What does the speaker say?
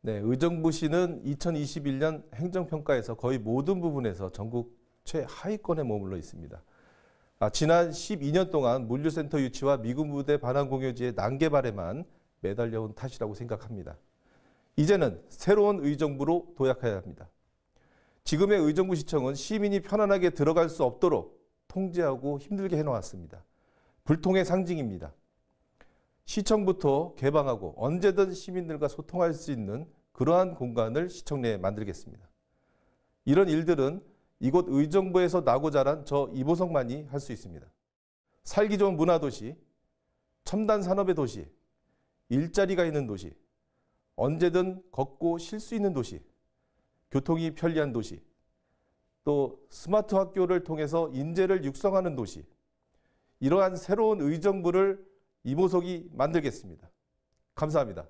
네, 의정부시는 2021년 행정평가에서 거의 모든 부분에서 전국 최하위권에 머물러 있습니다. 아, 지난 12년 동안 물류센터 유치와 미군 부대 반환 공유지의 난개 발에만 매달려온 탓이라고 생각합니다. 이제는 새로운 의정부로 도약해야 합니다. 지금의 의정부시청은 시민이 편안하게 들어갈 수 없도록 통제하고 힘들게 해놓았습니다. 불통의 상징입니다. 시청부터 개방하고 언제든 시민들과 소통할 수 있는 그러한 공간을 시청 내에 만들겠습니다. 이런 일들은 이곳 의정부에서 나고 자란 저 이보성만이 할 수 있습니다. 살기 좋은 문화도시, 첨단 산업의 도시, 일자리가 있는 도시, 언제든 걷고 쉴 수 있는 도시, 교통이 편리한 도시, 또 스마트 학교를 통해서 인재를 육성하는 도시, 이러한 새로운 의정부를 이보석이 만들겠습니다. 감사합니다.